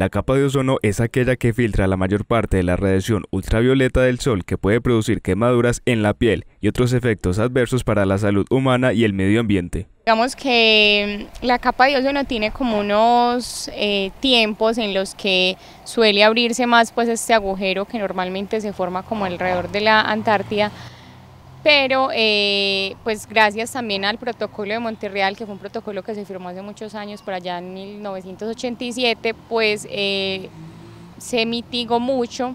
La capa de ozono es aquella que filtra la mayor parte de la radiación ultravioleta del sol que puede producir quemaduras en la piel y otros efectos adversos para la salud humana y el medio ambiente. Digamos que mm, la capa de ozono tiene como unos eh, tiempos en los que suele abrirse más pues este agujero que normalmente se forma como alrededor de la Antártida pero eh, pues gracias también al protocolo de Monterreal, que fue un protocolo que se firmó hace muchos años, por allá en 1987, pues eh, se mitigó mucho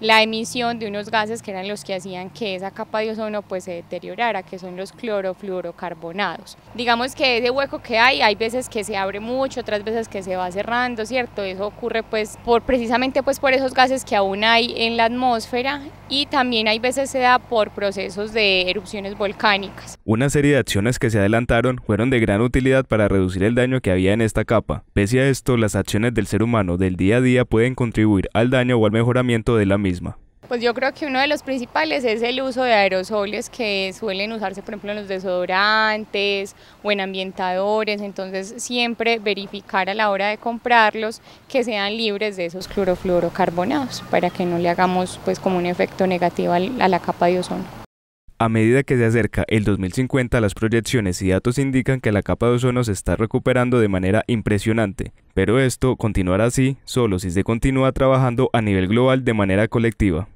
la emisión de unos gases que eran los que hacían que esa capa de ozono pues se deteriorara, que son los clorofluorocarbonados. Digamos que ese hueco que hay, hay veces que se abre mucho, otras veces que se va cerrando, ¿cierto? Eso ocurre pues por precisamente pues por esos gases que aún hay en la atmósfera y también hay veces se da por procesos de erupciones volcánicas. Una serie de acciones que se adelantaron fueron de gran utilidad para reducir el daño que había en esta capa. Pese a esto, las acciones del ser humano del día a día pueden contribuir al daño o al mejoramiento de la pues yo creo que uno de los principales es el uso de aerosoles que suelen usarse, por ejemplo, en los desodorantes o en ambientadores. Entonces, siempre verificar a la hora de comprarlos que sean libres de esos clorofluorocarbonados para que no le hagamos, pues, como un efecto negativo a la capa de ozono. A medida que se acerca el 2050, las proyecciones y datos indican que la capa de ozono se está recuperando de manera impresionante, pero esto continuará así solo si se continúa trabajando a nivel global de manera colectiva.